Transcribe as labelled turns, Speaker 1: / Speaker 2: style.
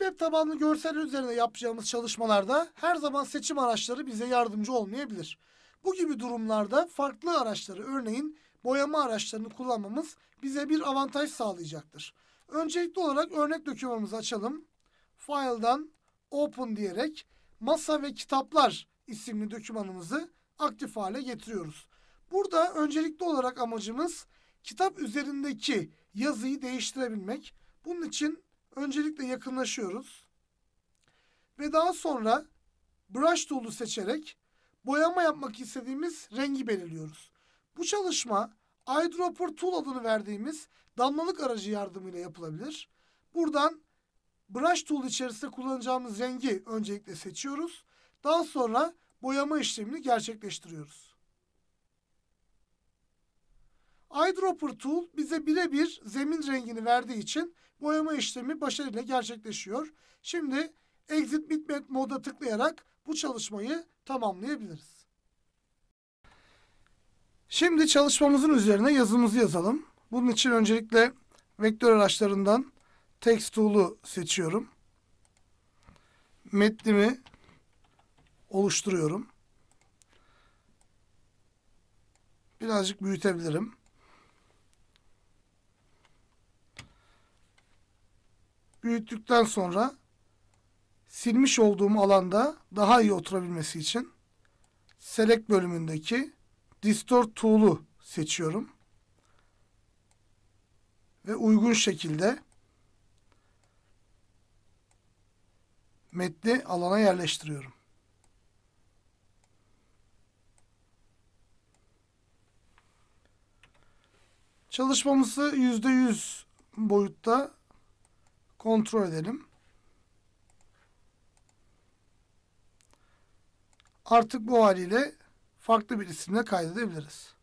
Speaker 1: web tabanlı görsel üzerine yapacağımız çalışmalarda her zaman seçim araçları bize yardımcı olmayabilir. Bu gibi durumlarda farklı araçları örneğin boyama araçlarını kullanmamız bize bir avantaj sağlayacaktır. Öncelikli olarak örnek dokümanımızı açalım. File'dan Open diyerek Masa ve Kitaplar isimli dokümanımızı aktif hale getiriyoruz. Burada öncelikli olarak amacımız kitap üzerindeki yazıyı değiştirebilmek. Bunun için öncelikle yakınlaşıyoruz. Ve daha sonra brush tool'u seçerek boyama yapmak istediğimiz rengi belirliyoruz. Bu çalışma eyedropper tool adını verdiğimiz damlalık aracı yardımıyla yapılabilir. Buradan brush tool içerisinde kullanacağımız rengi öncelikle seçiyoruz. Daha sonra boyama işlemini gerçekleştiriyoruz. Eyedropper tool bize birebir zemin rengini verdiği için boyama işlemi başarıyla gerçekleşiyor. Şimdi Exit Bitmap moda tıklayarak bu çalışmayı tamamlayabiliriz. Şimdi çalışmamızın üzerine yazımızı yazalım. Bunun için öncelikle vektör araçlarından text tool'u seçiyorum. Metnimi oluşturuyorum. Birazcık büyütebilirim. büyüttükten sonra silmiş olduğum alanda daha iyi oturabilmesi için Select bölümündeki Distort Tool'u seçiyorum. Ve uygun şekilde metni alana yerleştiriyorum. Çalışmamızı %100 boyutta Kontrol edelim. Artık bu haliyle farklı bir isimle kaydedebiliriz.